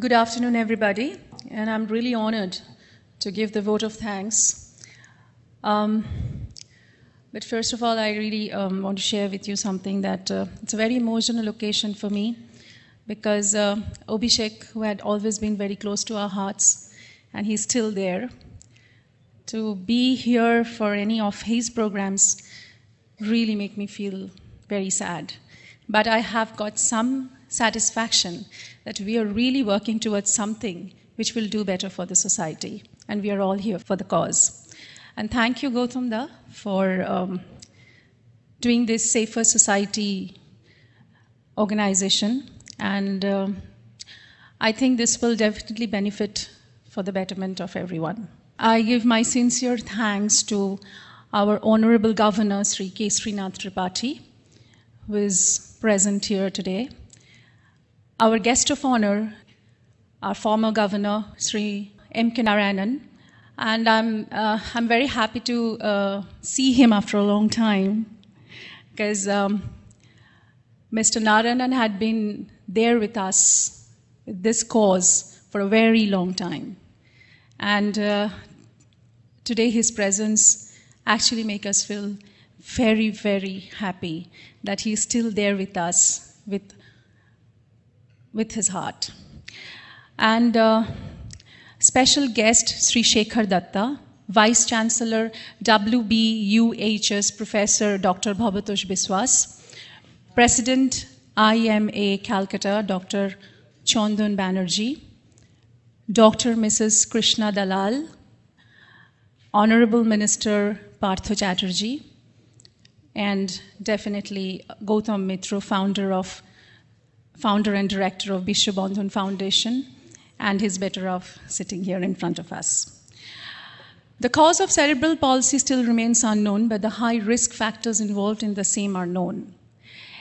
Good afternoon, everybody, and I'm really honored to give the vote of thanks. Um, but first of all, I really um, want to share with you something that uh, it's a very emotional occasion for me because uh, Obishek, who had always been very close to our hearts, and he's still there, to be here for any of his programs really make me feel very sad. But I have got some satisfaction that we are really working towards something which will do better for the society. And we are all here for the cause. And thank you, Gautamda, for um, doing this Safer Society organization. And um, I think this will definitely benefit for the betterment of everyone. I give my sincere thanks to our Honorable Governor, Sri K. Srinath Tripathi, who is present here today. Our guest of honor, our former governor, Sri M. K. Narayanan, and I'm, uh, I'm very happy to uh, see him after a long time because um, Mr. Narayanan had been there with us, with this cause, for a very long time. And uh, today his presence actually make us feel very, very happy that he's still there with us with with his heart. And uh, special guest Sri Shekhar Datta, Vice Chancellor WBUHS Professor Dr. Bhavatosh Biswas, President IMA Calcutta Dr. Chondon Banerjee, Dr. Mrs. Krishna Dalal, Honorable Minister Partha Chatterjee, and definitely Gautam Mitra, founder of founder and director of Bishop Foundation, and he's better off sitting here in front of us. The cause of cerebral palsy still remains unknown, but the high risk factors involved in the same are known.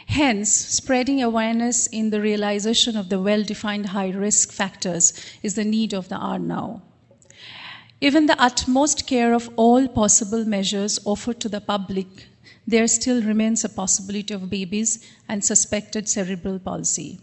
Hence, spreading awareness in the realization of the well defined high risk factors is the need of the hour now. Even the utmost care of all possible measures offered to the public there still remains a possibility of babies and suspected cerebral palsy.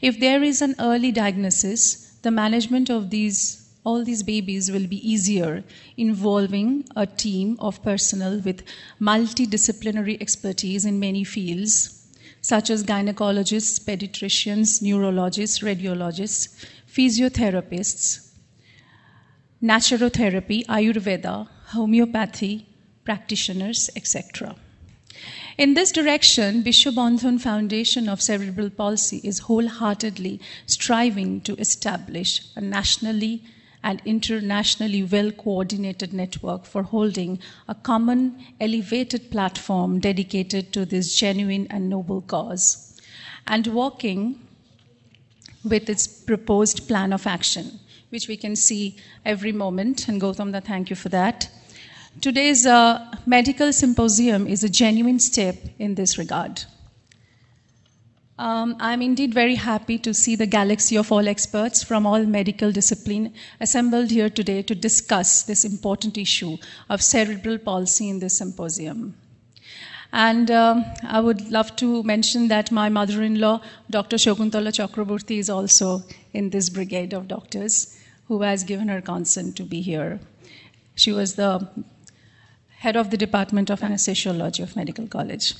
If there is an early diagnosis, the management of these all these babies will be easier involving a team of personnel with multidisciplinary expertise in many fields such as gynecologists, pediatricians, neurologists, radiologists, physiotherapists, naturopathy, ayurveda, homeopathy, practitioners, etc. In this direction, Bishwabandhun Foundation of Cerebral Palsy is wholeheartedly striving to establish a nationally and internationally well coordinated network for holding a common elevated platform dedicated to this genuine and noble cause and working with its proposed plan of action, which we can see every moment. And Gautam, thank you for that. Today's uh, medical symposium is a genuine step in this regard. Um, I'm indeed very happy to see the galaxy of all experts from all medical discipline assembled here today to discuss this important issue of cerebral palsy in this symposium. And um, I would love to mention that my mother-in-law, Dr. Shoguntala Chakraborty, is also in this brigade of doctors who has given her consent to be here. She was the head of the Department of Anesthesiology of Medical College.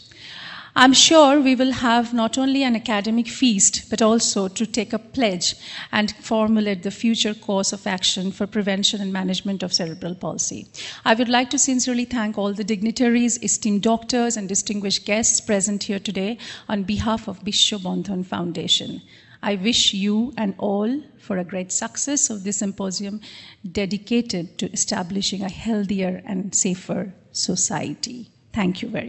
I'm sure we will have not only an academic feast, but also to take a pledge and formulate the future course of action for prevention and management of cerebral palsy. I would like to sincerely thank all the dignitaries, esteemed doctors, and distinguished guests present here today on behalf of Bisho Bonthon Foundation. I wish you and all for a great success of this symposium dedicated to establishing a healthier and safer society. Thank you very much.